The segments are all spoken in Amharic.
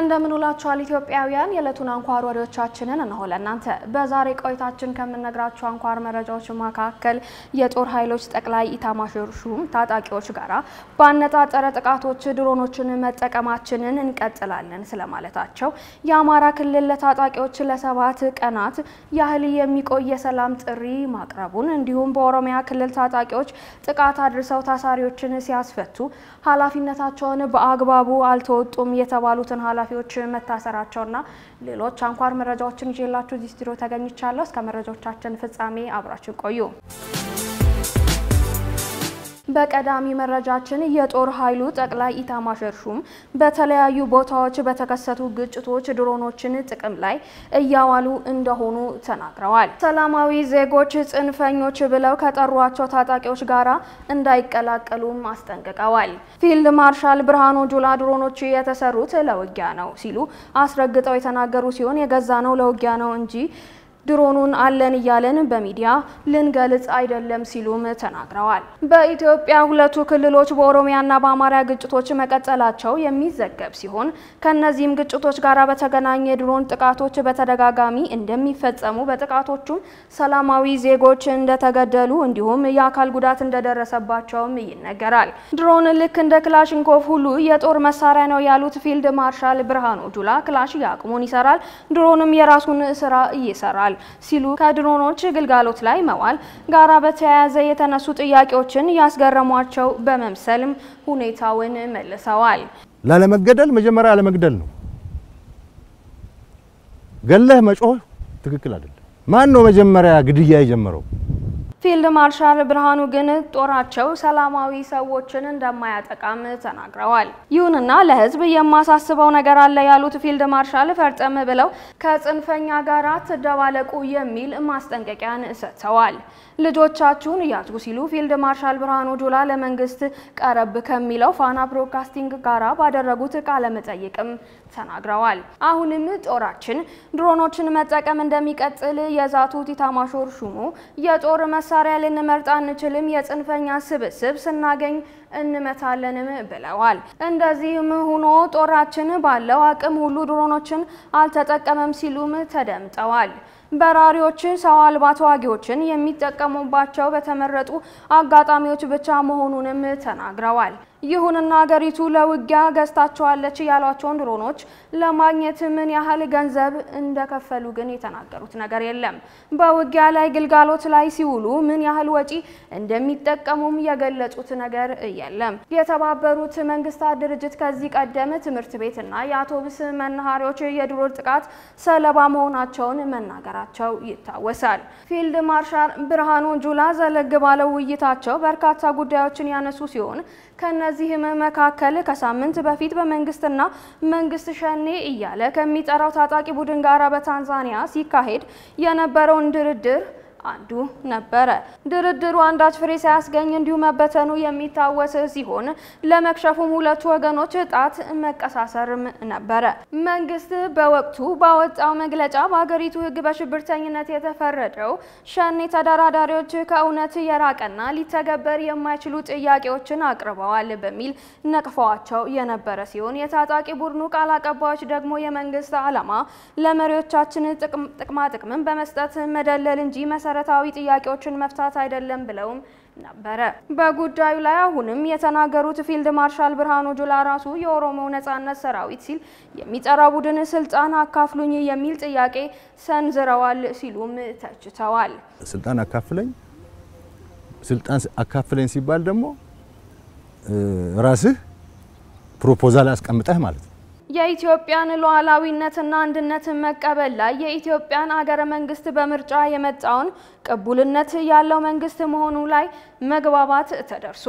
እንደምን ውላችኋል ኢትዮጵያውያን፣ የዕለቱን አንኳር ወሬዎቻችንን እነሆ ለእናንተ በዛሬ ቆይታችን ከምነግራችሁ አንኳር መረጃዎች መካከል የጦር ኃይሎች ጠቅላይ ኢታማዦር ሹም ታጣቂዎች ጋር ባነጣጠረ ጥቃቶች ድሮኖችን መጠቀማችንን እንቀጥላለን ስለማለታቸው፣ የአማራ ክልል ለታጣቂዎች ለሰባት ቀናት ያህል የሚቆይ የሰላም ጥሪ ማቅረቡን፣ እንዲሁም በኦሮሚያ ክልል ታጣቂዎች ጥቃት አድርሰው ታሳሪዎችን ሲያስፈቱ ኃላፊነታቸውን በአግባቡ አልተወጡም የተባሉትን ኃላፊዎች መታሰራቸውና ሌሎች አንኳር መረጃዎችን ይዤላችሁ እዚህ ስቱዲዮ ተገኝቻለሁ። እስከ መረጃዎቻችን ፍጻሜ አብራችን ቆዩ። በቀዳሚ መረጃችን የጦር ኃይሉ ጠቅላይ ኢታማዦር ሹም በተለያዩ ቦታዎች በተከሰቱ ግጭቶች ድሮኖችን ጥቅም ላይ እያዋሉ እንደሆኑ ተናግረዋል። ሰላማዊ ዜጎች ጽንፈኞች ብለው ከጠሯቸው ታጣቂዎች ጋራ እንዳይቀላቀሉም አስጠንቅቀዋል። ፊልድ ማርሻል ብርሃኑ ጁላ ድሮኖች የተሰሩት ለውጊያ ነው ሲሉ አስረግጠው የተናገሩ ሲሆን የገዛ ነው ለውጊያ ነው እንጂ ድሮኑን አለን እያለን በሚዲያ ልንገልጽ አይደለም ሲሉም ተናግረዋል። በኢትዮጵያ ሁለቱ ክልሎች በኦሮሚያና በአማራ ግጭቶች መቀጠላቸው የሚዘገብ ሲሆን ከእነዚህም ግጭቶች ጋር በተገናኘ የድሮን ጥቃቶች በተደጋጋሚ እንደሚፈጸሙ፣ በጥቃቶቹም ሰላማዊ ዜጎች እንደተገደሉ እንዲሁም የአካል ጉዳት እንደደረሰባቸውም ይነገራል። ድሮን ልክ እንደ ክላሽንኮቭ ሁሉ የጦር መሳሪያ ነው ያሉት ፊልድ ማርሻል ብርሃኑ ጁላ ክላሽ የአቅሙን ይሰራል፣ ድሮንም የራሱን ስራ ይሰራል ይኖራል ሲሉ ከድሮኖች ግልጋሎት ላይ መዋል ጋራ በተያያዘ የተነሱ ጥያቄዎችን ያስገረሟቸው በመምሰልም ሁኔታውን መልሰዋል። ላለመገደል መጀመሪያ አለመግደል ነው። ገለህ መጮህ ትክክል አይደለም። ማን ነው መጀመሪያ ግድያ የጀመረው? ፊልድ ማርሻል ብርሃኑ ግን ጦራቸው ሰላማዊ ሰዎችን እንደማያጠቃም ተናግረዋል። ይሁንና ለህዝብ የማሳስበው ነገር አለ ያሉት ፊልድ ማርሻል ፈርጠም ብለው ከጽንፈኛ ጋር አትደባለቁ የሚል ማስጠንቀቂያን ሰጥተዋል። ልጆቻችሁን እያቱ ሲሉ ፊልድ ማርሻል ብርሃኑ ጁላ ለመንግስት ቀረብ ከሚለው ፋና ብሮድካስቲንግ ጋራ ባደረጉት ቃለ መጠይቅም ተናግረዋል። አሁንም ጦራችን ድሮኖችን መጠቀም እንደሚቀጥል የዛቱት ኢታማዦር ሹሙ የጦር መሳሪያ ልንመርጥ አንችልም፣ የጽንፈኛ ስብስብ ስናገኝ እንመታለንም ብለዋል። እንደዚህም ሆኖ ጦራችን ባለው አቅም ሁሉ ድሮኖችን አልተጠቀመም ሲሉም ተደምጠዋል። በራሪዎች ሰው አልባ ተዋጊዎችን የሚጠቀሙባቸው በተመረጡ አጋጣሚዎች ብቻ መሆኑንም ተናግረዋል። ይሁንና አገሪቱ ለውጊያ ገዝታቸዋለች ያሏቸውን ድሮኖች ለማግኘት ምን ያህል ገንዘብ እንደከፈሉ ግን የተናገሩት ነገር የለም። በውጊያ ላይ ግልጋሎት ላይ ሲውሉ ምን ያህል ወጪ እንደሚጠቀሙም የገለጹት ነገር የለም። የተባበሩት መንግስታት ድርጅት ከዚህ ቀደም ትምህርት ቤትና የአውቶቡስ መናኸሪያዎች የድሮን ጥቃት ሰለባ መሆናቸውን መናገራቸው ይታወሳል። ፊልድ ማርሻል ብርሃኑ ጁላ ዘለግ ባለው ውይይታቸው በርካታ ጉዳዮችን ያነሱ ሲሆን ከነዚህም መካከል ከሳምንት በፊት በመንግስትና መንግስት ሸኔ እያለ ከሚጠራው ታጣቂ ቡድን ጋር በታንዛኒያ ሲካሄድ የነበረውን ድርድር አንዱ ነበረ። ድርድሩ አንዳች ፍሬ ሳያስገኝ እንዲሁ መበተኑ የሚታወስ ሲሆን ለመክሸፉም ሁለቱ ወገኖች ጣት መቀሳሰርም ነበረ። መንግስት በወቅቱ ባወጣው መግለጫ በሀገሪቱ ህግ በሽብርተኝነት የተፈረደው ሸኔ ተደራዳሪዎች ከእውነት የራቀና ሊተገበር የማይችሉ ጥያቄዎችን አቅርበዋል በሚል ነቅፈዋቸው የነበረ ሲሆን የታጣቂ ቡድኑ ቃል አቀባዮች ደግሞ የመንግስት ዓላማ ለመሪዎቻችን ጥቅማ ጥቅምን በመስጠት መደለል እንጂ መሰ መሰረታዊ ጥያቄዎችን መፍታት አይደለም ብለውም ነበረ። በጉዳዩ ላይ አሁንም የተናገሩት ፊልድ ማርሻል ብርሃኑ ጁላ ራሱ የኦሮሞ ነጻነት ሰራዊት ሲል የሚጠራ ቡድን ስልጣን አካፍሉኝ የሚል ጥያቄ ሰንዝረዋል ሲሉም ተችተዋል። ስልጣን አካፍለኝ ስልጣን አካፍለኝ ሲባል ደግሞ ራስህ ፕሮፖዛል አስቀምጠህ ማለት ነው የኢትዮጵያን ሉዓላዊነትና አንድነትን መቀበል ላይ የኢትዮጵያን አገረ መንግስት በምርጫ የመጣውን ቅቡልነት ያለው መንግስት መሆኑ ላይ መግባባት ተደርሶ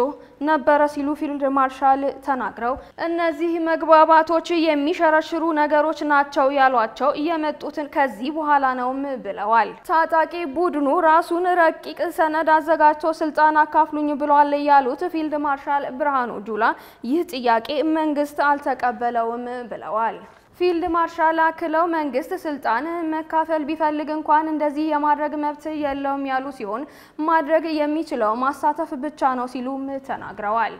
ነበረ ሲሉ ፊልድ ማርሻል ተናግረው እነዚህ መግባባቶች የሚሸረሽሩ ነገሮች ናቸው ያሏቸው የመጡትን ከዚህ በኋላ ነውም ብለዋል። ታጣቂ ቡድኑ ራሱን ረቂቅ ሰነድ አዘጋጅቶ ስልጣን አካፍሉኝ ብሏል ያሉት ፊልድ ማርሻል ብርሃኑ ጁላ ይህ ጥያቄ መንግስት አልተቀበለውም de la ፊልድ ማርሻል አክለው መንግስት ስልጣን መካፈል ቢፈልግ እንኳን እንደዚህ የማድረግ መብት የለውም ያሉ ሲሆን ማድረግ የሚችለው ማሳተፍ ብቻ ነው ሲሉም ተናግረዋል።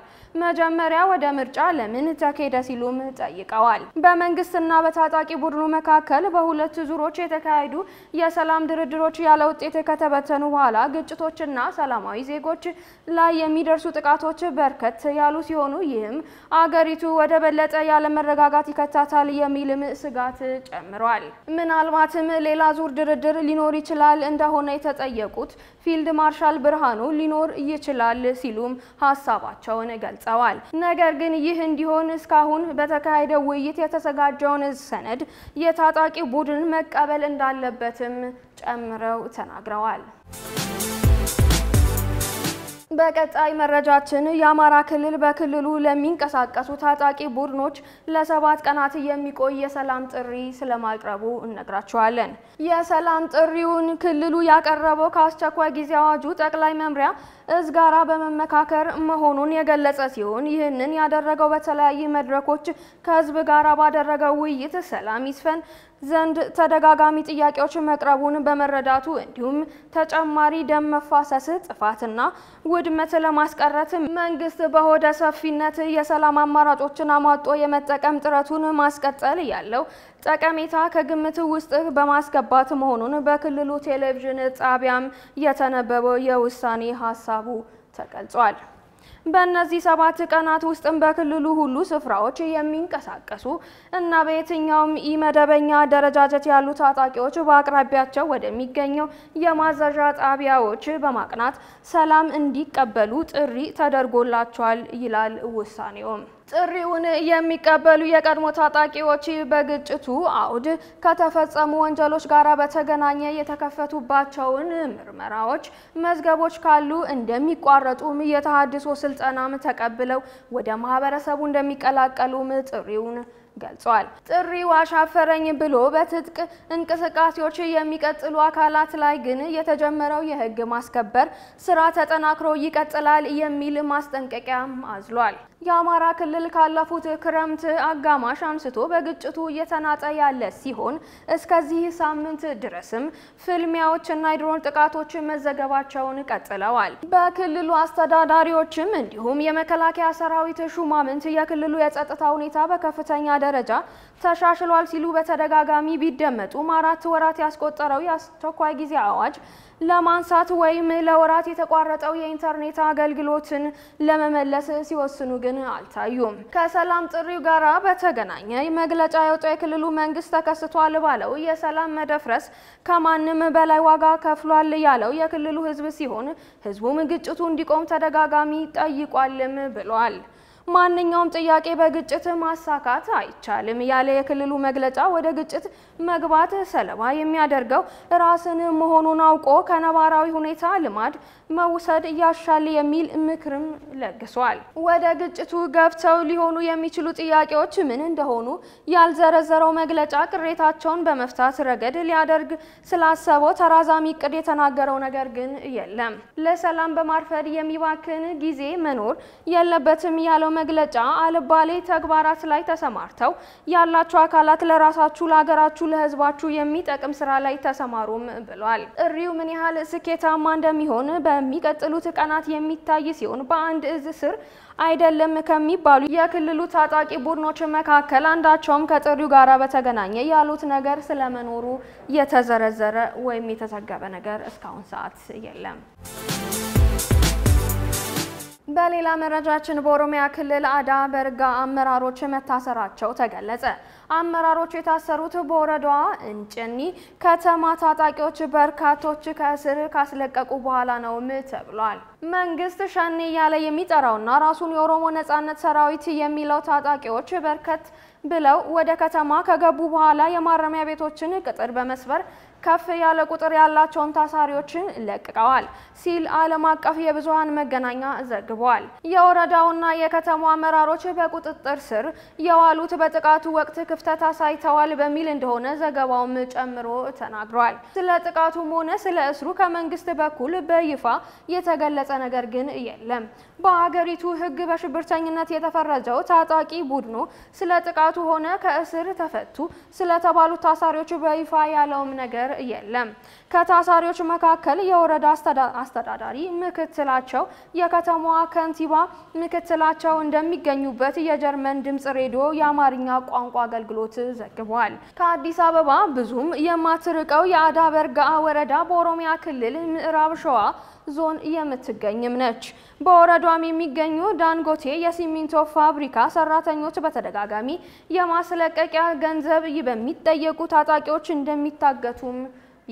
መጀመሪያ ወደ ምርጫ ለምን ተካሄደ ሲሉም ጠይቀዋል። በመንግስትና በታጣቂ ቡድኑ መካከል በሁለት ዙሮች የተካሄዱ የሰላም ድርድሮች ያለ ውጤት ከተበተኑ በኋላ ግጭቶችና ሰላማዊ ዜጎች ላይ የሚደርሱ ጥቃቶች በርከት ያሉ ሲሆኑ ይህም አገሪቱ ወደ በለጠ ያለመረጋጋት ይከታታል የሚል የሚልም ስጋት ጨምሯል። ምናልባትም ሌላ ዙር ድርድር ሊኖር ይችላል እንደሆነ የተጠየቁት ፊልድ ማርሻል ብርሃኑ ሊኖር ይችላል ሲሉም ሀሳባቸውን ገልጸዋል። ነገር ግን ይህ እንዲሆን እስካሁን በተካሄደው ውይይት የተዘጋጀውን ሰነድ የታጣቂ ቡድን መቀበል እንዳለበትም ጨምረው ተናግረዋል። በቀጣይ መረጃችን የአማራ ክልል በክልሉ ለሚንቀሳቀሱ ታጣቂ ቡድኖች ለሰባት ቀናት የሚቆይ የሰላም ጥሪ ስለማቅረቡ እነግራችኋለን። የሰላም ጥሪውን ክልሉ ያቀረበው ከአስቸኳይ ጊዜ አዋጁ ጠቅላይ መምሪያ እዝ ጋራ በመመካከር መሆኑን የገለጸ ሲሆን ይህንን ያደረገው በተለያዩ መድረኮች ከህዝብ ጋራ ባደረገው ውይይት ሰላም ይስፈን ዘንድ ተደጋጋሚ ጥያቄዎች መቅረቡን በመረዳቱ እንዲሁም ተጨማሪ ደም መፋሰስ ጥፋትና ውድመት ለማስቀረት መንግስት በሆደ ሰፊነት የሰላም አማራጮችን አሟጦ የመጠቀም ጥረቱን ማስቀጠል ያለው ጠቀሜታ ከግምት ውስጥ በማስገባት መሆኑን በክልሉ ቴሌቪዥን ጣቢያም የተነበበው የውሳኔ ሀሳቡ ተገልጿል። በእነዚህ ሰባት ቀናት ውስጥም በክልሉ ሁሉ ስፍራዎች የሚንቀሳቀሱ እና በየትኛውም ኢመደበኛ አደረጃጀት ያሉ ታጣቂዎች በአቅራቢያቸው ወደሚገኘው የማዘዣ ጣቢያዎች በማቅናት ሰላም እንዲቀበሉ ጥሪ ተደርጎላቸዋል ይላል ውሳኔውም። ጥሪውን የሚቀበሉ የቀድሞ ታጣቂዎች በግጭቱ አውድ ከተፈጸሙ ወንጀሎች ጋር በተገናኘ የተከፈቱባቸውን ምርመራዎች መዝገቦች ካሉ እንደሚቋረጡም የተሃድሶ ስልጠናም ተቀብለው ወደ ማህበረሰቡ እንደሚቀላቀሉም ጥሪውን ገልጿል። ጥሪው አሻፈረኝ ብሎ በትጥቅ እንቅስቃሴዎች የሚቀጥሉ አካላት ላይ ግን የተጀመረው የህግ ማስከበር ስራ ተጠናክሮ ይቀጥላል የሚል ማስጠንቀቂያም አዝሏል። የአማራ ክልል ካለፉት ክረምት አጋማሽ አንስቶ በግጭቱ እየተናጠ ያለ ሲሆን እስከዚህ ሳምንት ድረስም ፍልሚያዎችና የድሮን ጥቃቶች መዘገባቸውን ቀጥለዋል። በክልሉ አስተዳዳሪዎችም እንዲሁም የመከላከያ ሰራዊት ሹማምንት የክልሉ የጸጥታ ሁኔታ በከፍተኛ ደረጃ ተሻሽሏል ሲሉ በተደጋጋሚ ቢደመጡም አራት ወራት ያስቆጠረው የአስቸኳይ ጊዜ አዋጅ ለማንሳት ወይም ለወራት የተቋረጠው የኢንተርኔት አገልግሎትን ለመመለስ ሲወስኑ ግን አልታዩም። ከሰላም ጥሪው ጋር በተገናኘ መግለጫ የወጣው የክልሉ መንግስት ተከስቷል ባለው የሰላም መደፍረስ ከማንም በላይ ዋጋ ከፍሏል ያለው የክልሉ ህዝብ ሲሆን ህዝቡም ግጭቱ እንዲቆም ተደጋጋሚ ጠይቋልም ብሏል። ማንኛውም ጥያቄ በግጭት ማሳካት አይቻልም ያለ የክልሉ መግለጫ ወደ ግጭት መግባት ሰለባ የሚያደርገው ራስን መሆኑን አውቆ ከነባራዊ ሁኔታ ልማድ መውሰድ ያሻል የሚል ምክርም ለግሷል። ወደ ግጭቱ ገብተው ሊሆኑ የሚችሉ ጥያቄዎች ምን እንደሆኑ ያልዘረዘረው መግለጫ ቅሬታቸውን በመፍታት ረገድ ሊያደርግ ስላሰበው ተራዛሚ እቅድ የተናገረው ነገር ግን የለም። ለሰላም በማርፈድ የሚባክን ጊዜ መኖር የለበትም ያለው መግለጫ አልባሌ ተግባራት ላይ ተሰማርተው ያላችሁ አካላት ለራሳችሁ፣ ለሀገራችሁ፣ ለህዝባችሁ የሚጠቅም ስራ ላይ ተሰማሩም ብሏል። ጥሪው ምን ያህል ስኬታማ እንደሚሆን በሚቀጥሉት ቀናት የሚታይ ሲሆን በአንድ እዝ ስር አይደለም ከሚባሉ የክልሉ ታጣቂ ቡድኖች መካከል አንዳቸውም ከጥሪው ጋር በተገናኘ ያሉት ነገር ስለመኖሩ የተዘረዘረ ወይም የተዘገበ ነገር እስካሁን ሰዓት የለም። በሌላ መረጃችን በኦሮሚያ ክልል አዳ በርጋ አመራሮች መታሰራቸው ተገለጸ። አመራሮች የታሰሩት በወረዷ እንጭኒ ከተማ ታጣቂዎች በርካቶች ከእስር ካስለቀቁ በኋላ ነውም ተብሏል። መንግስት ሸኔ እያለ የሚጠራውና ራሱን የኦሮሞ ነጻነት ሰራዊት የሚለው ታጣቂዎች በርከት ብለው ወደ ከተማ ከገቡ በኋላ የማረሚያ ቤቶችን ቅጥር በመስበር ከፍ ያለ ቁጥር ያላቸውን ታሳሪዎችን ለቅቀዋል ሲል ዓለም አቀፍ የብዙሃን መገናኛ ዘግቧል። የወረዳውና የከተማ አመራሮች በቁጥጥር ስር የዋሉት በጥቃቱ ወቅት ክፍተት አሳይተዋል በሚል እንደሆነ ዘገባውም ጨምሮ ተናግሯል። ስለ ጥቃቱም ሆነ ስለ እስሩ ከመንግስት በኩል በይፋ የተገለጸ ነገር ግን የለም። በአገሪቱ ሕግ በሽብርተኝነት የተፈረጀው ታጣቂ ቡድኑ ስለ ጥቃቱ ሆነ ከእስር ተፈቱ ስለተባሉት ታሳሪዎች በይፋ ያለውም ነገር ነገር የለም። ከታሳሪዎች መካከል የወረዳ አስተዳዳሪ፣ ምክትላቸው፣ የከተማዋ ከንቲባ ምክትላቸው እንደሚገኙበት የጀርመን ድምፅ ሬዲዮ የአማርኛ ቋንቋ አገልግሎት ዘግቧል። ከአዲስ አበባ ብዙም የማትርቀው የአዳበርጋ ወረዳ በኦሮሚያ ክልል ምዕራብ ሸዋ ዞን የምትገኝም ነች። በወረዷም የሚገኙ ዳንጎቴ የሲሚንቶ ፋብሪካ ሰራተኞች በተደጋጋሚ የማስለቀቂያ ገንዘብ በሚጠየቁ ታጣቂዎች እንደሚታገቱም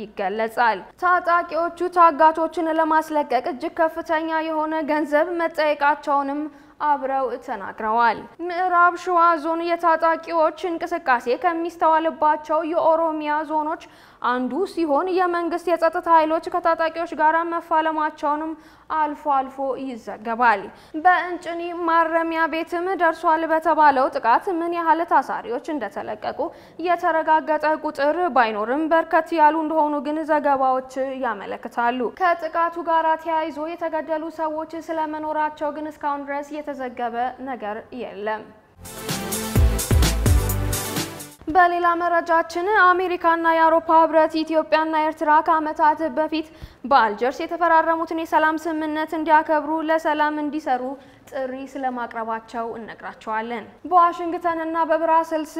ይገለጻል። ታጣቂዎቹ ታጋቾችን ለማስለቀቅ እጅግ ከፍተኛ የሆነ ገንዘብ መጠየቃቸውንም አብረው ተናግረዋል። ምዕራብ ሸዋ ዞን የታጣቂዎች እንቅስቃሴ ከሚስተዋልባቸው የኦሮሚያ ዞኖች አንዱ ሲሆን የመንግስት የጸጥታ ኃይሎች ከታጣቂዎች ጋር መፋለማቸውንም አልፎ አልፎ ይዘገባል። በእንጭኒ ማረሚያ ቤትም ደርሷል በተባለው ጥቃት ምን ያህል ታሳሪዎች እንደተለቀቁ የተረጋገጠ ቁጥር ባይኖርም በርከት ያሉ እንደሆኑ ግን ዘገባዎች ያመለክታሉ። ከጥቃቱ ጋር ተያይዞ የተገደሉ ሰዎች ስለመኖራቸው ግን እስካሁን ድረስ የተዘገበ ነገር የለም። በሌላ መረጃችን አሜሪካና የአውሮፓ ህብረት ኢትዮጵያና ኤርትራ ከዓመታት በፊት በአልጀርስ የተፈራረሙትን የሰላም ስምምነት እንዲያከብሩ ለሰላም እንዲሰሩ ጥሪ ስለማቅረባቸው እነግራቸዋለን። በዋሽንግተንና በብራሰልስ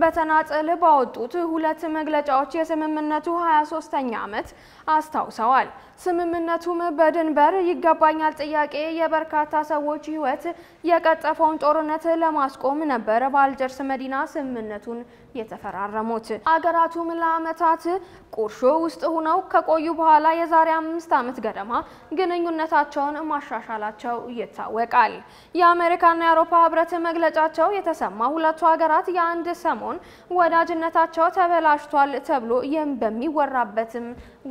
በተናጠል ባወጡት ሁለት መግለጫዎች የስምምነቱ 23ኛ ዓመት አስታውሰዋል። ስምምነቱም በድንበር ይገባኛል ጥያቄ የበርካታ ሰዎች ሕይወት የቀጠፈውን ጦርነት ለማስቆም ነበር በአልጀርስ መዲና ስምምነቱን የተፈራረሙት። አገራቱም ለዓመታት ቁርሾ ውስጥ ሆነው ከቆዩ በኋላ የዛሬ አምስት ዓመት ገደማ ግንኙነታቸውን ማሻሻላቸው ይታወቃል። ይገኛል። የአሜሪካና የአውሮፓ ህብረት መግለጫቸው የተሰማ ሁለቱ ሀገራት የአንድ ሰሞን ወዳጅነታቸው ተበላሽቷል ተብሎ ይህም በሚወራበትም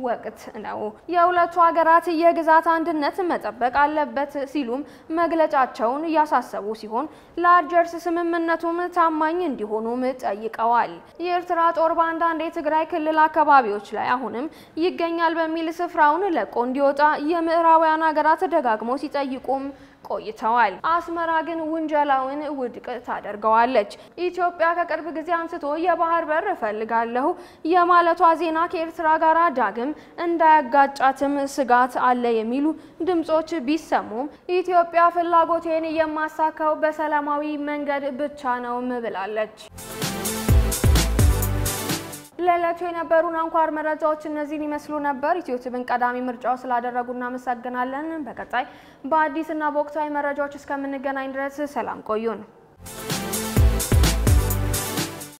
ወቅት ነው። የሁለቱ ሀገራት የግዛት አንድነት መጠበቅ አለበት ሲሉም መግለጫቸውን እያሳሰቡ ሲሆን ለአልጀርስ ስምምነቱም ታማኝ እንዲሆኑም ጠይቀዋል። የኤርትራ ጦር በአንዳንድ የትግራይ ክልል አካባቢዎች ላይ አሁንም ይገኛል በሚል ስፍራውን ለቆ እንዲወጣ የምዕራባውያን ሀገራት ደጋግሞ ሲጠይቁም ቆይተዋል። አስመራ ግን ውንጀላውን ውድቅ ታደርገዋለች። ኢትዮጵያ ከቅርብ ጊዜ አንስቶ የባህር በር እፈልጋለሁ የማለቷ ዜና ከኤርትራ ጋር ዳግም እንዳያጋጫትም ስጋት አለ የሚሉ ድምጾች ቢሰሙም ኢትዮጵያ ፍላጎቴን የማሳካው በሰላማዊ መንገድ ብቻ ነውም ብላለች። ለዕለቱ የነበሩን አንኳር መረጃዎች እነዚህን ይመስሉ ነበር። ኢትዮቲብን ቀዳሚ ምርጫው ስላደረጉ እናመሰግናለን። በቀጣይ በአዲስ እና በወቅታዊ መረጃዎች እስከምንገናኝ ድረስ ሰላም ቆዩን።